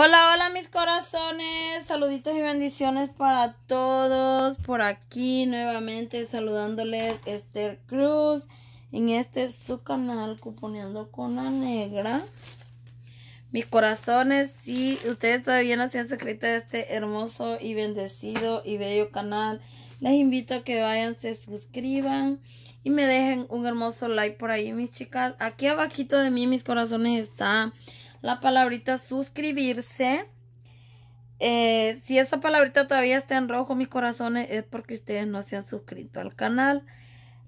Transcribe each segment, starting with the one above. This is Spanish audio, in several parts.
Hola, hola mis corazones, saluditos y bendiciones para todos. Por aquí nuevamente saludándoles Esther Cruz. En este su canal Cuponeando con la Negra. Mis corazones, si ustedes todavía no se han suscrito a este hermoso y bendecido y bello canal, les invito a que vayan, se suscriban y me dejen un hermoso like por ahí, mis chicas. Aquí abajito de mí, mis corazones, está la palabrita suscribirse. Eh, si esa palabrita todavía está en rojo, mis corazones, eh, es porque ustedes no se han suscrito al canal.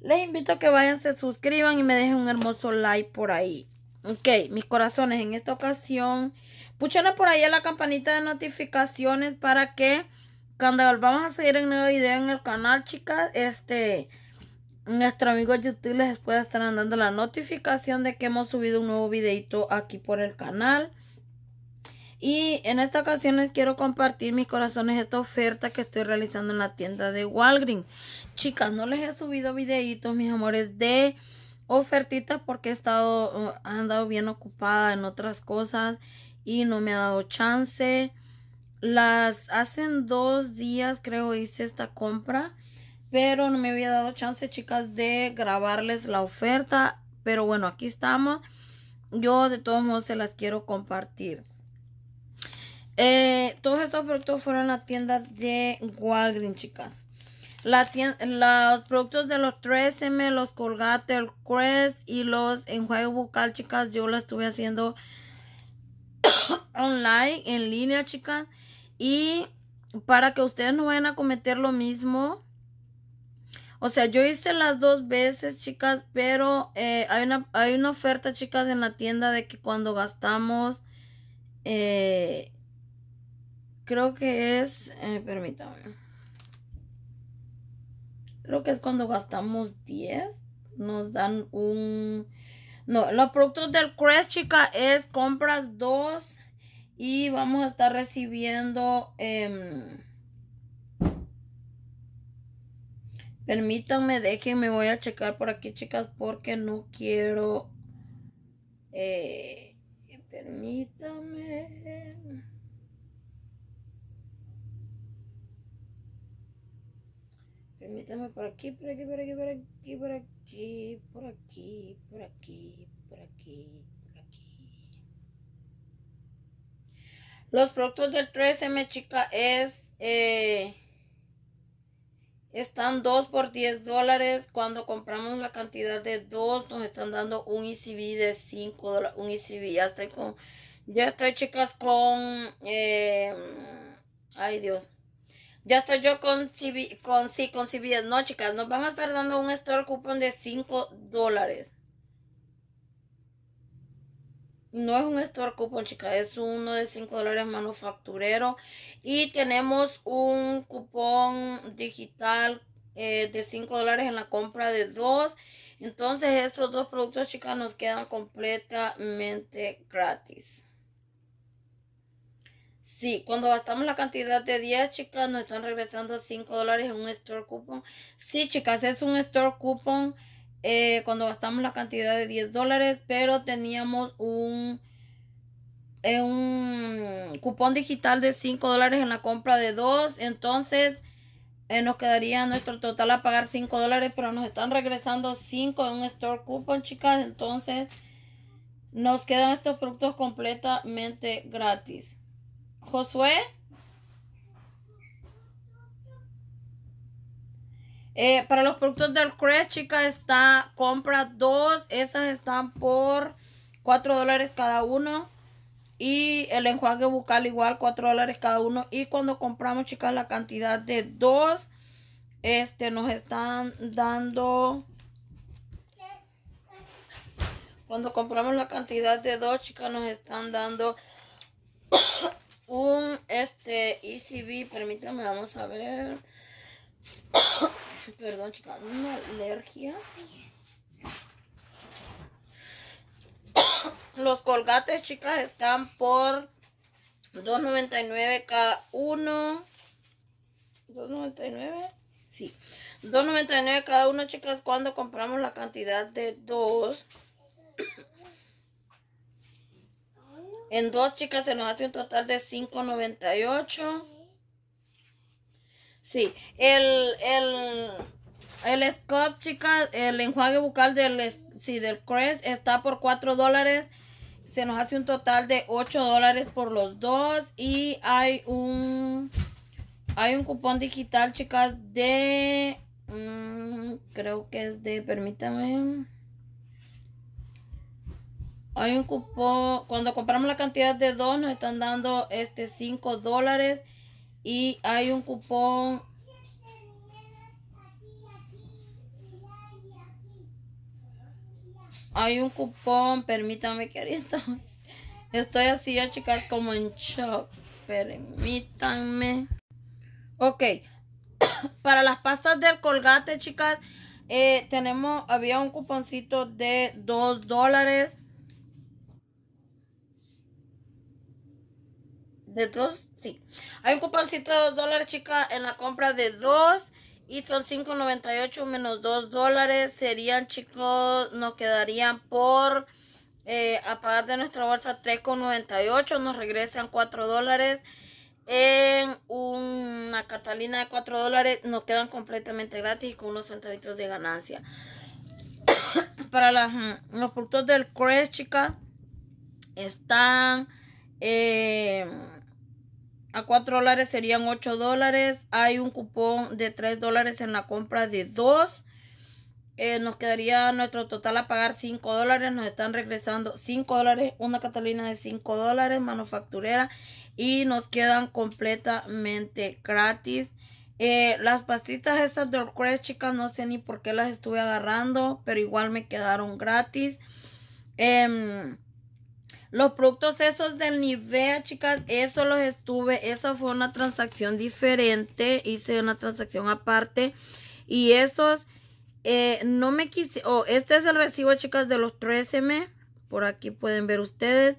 Les invito a que vayan, se suscriban y me dejen un hermoso like por ahí. Ok, mis corazones, en esta ocasión, puchana por ahí a la campanita de notificaciones para que cuando volvamos a seguir el nuevo video en el canal, chicas, este nuestro amigo YouTube les puede estar dando la notificación de que hemos subido un nuevo videito aquí por el canal. Y en esta ocasión les quiero compartir mis corazones esta oferta que estoy realizando en la tienda de Walgreens. Chicas, no les he subido videitos, mis amores, de ofertitas porque he estado, eh, andado bien ocupada en otras cosas y no me ha dado chance. Las hacen dos días creo hice esta compra pero no me había dado chance, chicas, de grabarles la oferta. Pero bueno, aquí estamos. Yo de todos modos se las quiero compartir. Eh, todos estos productos fueron a la tienda de Walgreens, chicas. La los productos de los 3M, los Colgate, el Crest y los enjuague bucal, chicas, yo lo estuve haciendo online, en línea, chicas. Y para que ustedes no vayan a cometer lo mismo, o sea, yo hice las dos veces, chicas, pero eh, hay, una, oferta, chicas, en la tienda de que cuando gastamos, eh, creo que es, eh, permítame, creo que es cuando gastamos 10, nos dan un, no, los productos del Crest, chicas, es compras 2 y vamos a estar recibiendo... Em, Permítanme, déjenme, voy a checar por aquí, chicas, porque no quiero... Eh, permítanme... Permítanme por aquí, por aquí, por aquí, por aquí, por aquí, por aquí, por aquí, por aquí, Los productos del 3M, chica, es... Eh, están dos por 10 dólares. Cuando compramos la cantidad de dos, nos están dando un ICB e de 5 dólares. Un ICB, e ya estoy con, ya estoy chicas con, eh, ay Dios. Ya estoy yo con CB, con, sí, con CBS. No, chicas, nos van a estar dando un store coupon de 5 dólares no es un store coupon, chica, es uno de 5 dólares manufacturero. Y tenemos un cupón digital eh, de 5 dólares en la compra de dos. Entonces, esos dos productos, chicas, nos quedan completamente gratis. Sí, cuando gastamos la cantidad de 10, chicas, nos están regresando 5 dólares en un store coupon. Sí, chicas, es un store coupon eh, cuando gastamos la cantidad de 10 dólares, pero teníamos un, eh, un cupón digital de 5 dólares en la compra de 2, entonces eh, nos quedaría nuestro total a pagar 5 dólares, pero nos están regresando 5 en un store cupón chicas, entonces nos quedan estos productos completamente gratis. Josué. Eh, para los productos del Crest, chicas, está compra dos. Esas están por 4 dólares cada uno. Y el enjuague bucal igual, 4 dólares cada uno. Y cuando compramos, chicas, la cantidad de dos, este, nos están dando... Cuando compramos la cantidad de dos, chicas, nos están dando un, este, ECB. Permítanme, vamos a ver. Perdón, chicas, una alergia. Los colgates, chicas, están por 2.99 cada uno. 2.99? Sí. 2.99 cada uno, chicas, cuando compramos la cantidad de dos. En dos, chicas, se nos hace un total de 5.98. Sí, el, el, el chicas, el enjuague bucal del, sí, del Crest está por 4 dólares. Se nos hace un total de 8 dólares por los dos. Y hay un, hay un cupón digital, chicas, de... Mm, creo que es de... Permítame. Hay un cupón. Cuando compramos la cantidad de dos, nos están dando este 5 dólares y hay un cupón hay un cupón Permítanme, querido. estoy así ya chicas como en shock permítanme ok para las pastas del colgate chicas eh, tenemos había un cuponcito de 2 dólares de dos, sí. hay un cupóncito de dos dólares, chica, en la compra de dos. Y son 5.98 menos 2 dólares. Serían, chicos, nos quedarían por eh, a de nuestra bolsa 3.98. Nos regresan 4 dólares. En una Catalina de 4 dólares nos quedan completamente gratis y con unos centavitos de ganancia. Para las, mm, los productos del Crest chica, están... Eh, a 4 dólares serían 8 dólares. Hay un cupón de 3 dólares en la compra de 2. Eh, nos quedaría nuestro total a pagar 5 dólares. Nos están regresando 5 dólares. Una Catalina de 5 dólares, manufacturera. Y nos quedan completamente gratis. Eh, las pastitas estas de Orcrest, chicas, no sé ni por qué las estuve agarrando. Pero igual me quedaron gratis. Em, los productos esos del Nivea, chicas, eso los estuve. Esa fue una transacción diferente. Hice una transacción aparte. Y esos eh, no me quise... Oh, este es el recibo, chicas, de los 3 m Por aquí pueden ver ustedes.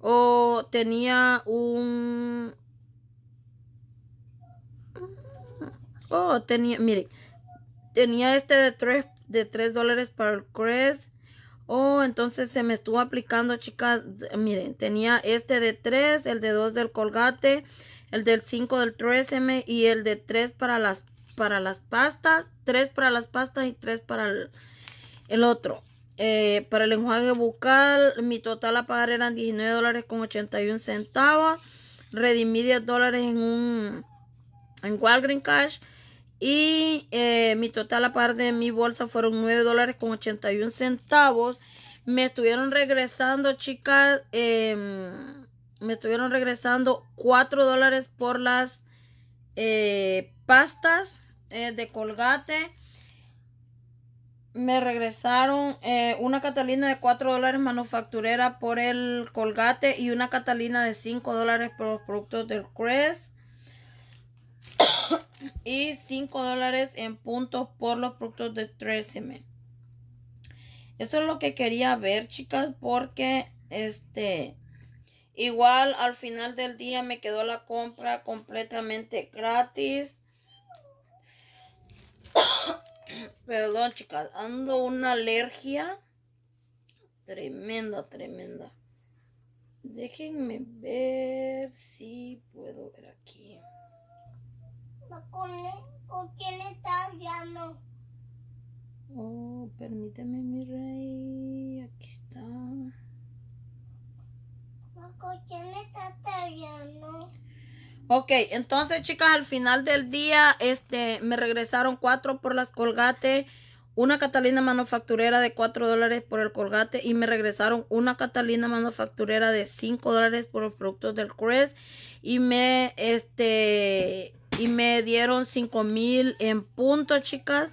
O tenía un... Oh, tenía... Miren. Tenía este de 3, de 3 dólares para el Crest. Oh, entonces se me estuvo aplicando, chicas. Miren, tenía este de 3, el de 2 del colgate, el del 5 del 3M y el de 3 para las, para las pastas, 3 para las pastas y 3 para el, otro. Eh, para el enjuague bucal, mi total a pagar eran 19 dólares con 81 centavos. Redimí 10 dólares en un en Walgreens Cash y eh, mi total aparte de mi bolsa fueron 9 dólares con 81 centavos. Me estuvieron regresando, chicas. Em, me estuvieron regresando 4 dólares por las eh, pastas eh, de colgate. Me regresaron una Catalina de 4 dólares manufacturera por el colgate y una Catalina de 5 dólares por los productos del Crest y 5 dólares en puntos por los productos de 13M. Eso es lo que quería ver, chicas, porque este igual al final del día me quedó la compra completamente gratis. Perdón, chicas, ando una alergia tremenda, tremenda. Déjenme ver si puedo ver aquí. Pues con, con quién está hablando. Oh, permíteme, mi rey. Aquí está. Pues ¿Con quién está hablando? Ok, entonces chicas, al final del día, este, me regresaron cuatro por las colgates una Catalina manufacturera de cuatro dólares por el colgate y me regresaron una Catalina manufacturera de cinco dólares por los productos del Crest y me, este, y me dieron 5 mil en punto, chicas.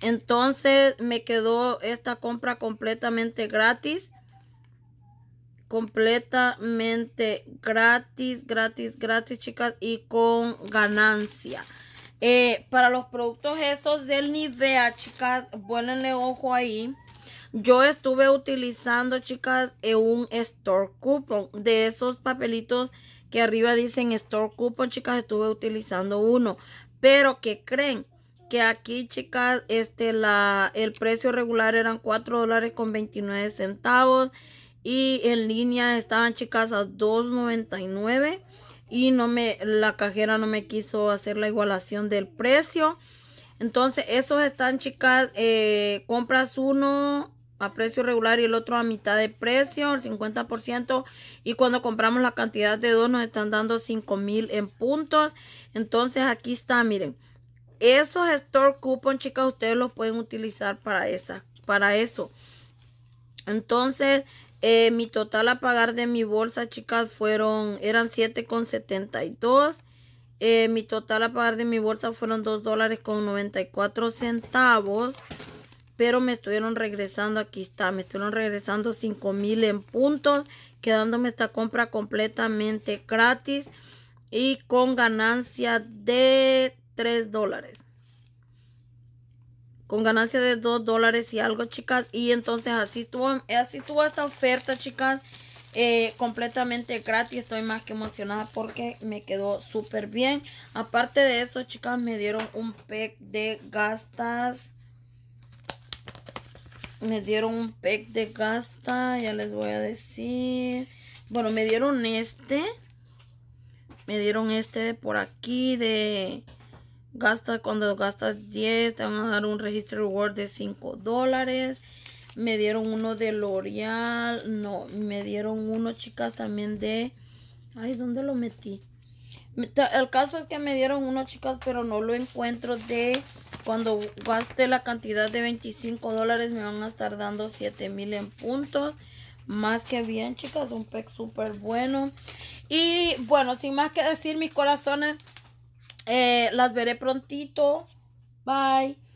Entonces me quedó esta compra completamente gratis. Completamente gratis, gratis, gratis, chicas. Y con ganancia. Eh, para los productos estos del Nivea, chicas, vuélvenle ojo ahí. Yo estuve utilizando, chicas, un store coupon de esos papelitos que arriba dicen store coupon, chicas, estuve utilizando uno. Pero que creen que aquí, chicas, este, la, el precio regular eran 4 dólares con 29 centavos. Y en línea estaban, chicas, a 2.99. Y no me, la cajera no me quiso hacer la igualación del precio. Entonces, esos están, chicas, eh, compras uno a precio regular y el otro a mitad de precio, el 50%. Y cuando compramos la cantidad de dos nos están dando 5 mil en puntos. Entonces aquí está, miren. Esos store coupon, chicas, ustedes los pueden utilizar para, esa, para eso. Entonces, eh, mi total a pagar de mi bolsa, chicas, fueron, eran 7,72. Eh, mi total a pagar de mi bolsa fueron 2 dólares con 94 centavos pero me estuvieron regresando, aquí está, me estuvieron regresando 5 mil en puntos, quedándome esta compra completamente gratis y con ganancia de 3 dólares. Con ganancia de 2 dólares y algo, chicas. Y entonces así estuvo, así tuvo esta oferta, chicas. Eh, completamente gratis. Estoy más que emocionada porque me quedó súper bien. Aparte de eso, chicas, me dieron un pack de gastas me dieron un pack de gasta, ya les voy a decir. Bueno, me dieron este. Me dieron este de por aquí de gasta cuando gastas 10 te van a dar un registro reward de 5 dólares. Me dieron uno de L'Oreal. No, me dieron uno, chicas, también de... Ay, ¿dónde lo metí? El caso es que me dieron uno, chicas, pero no lo encuentro de cuando gaste la cantidad de 25 dólares me van a estar dando 7 mil en puntos. Más que bien, chicas, un pack súper bueno. Y bueno, sin más que decir, mis corazones, eh, las veré prontito. Bye.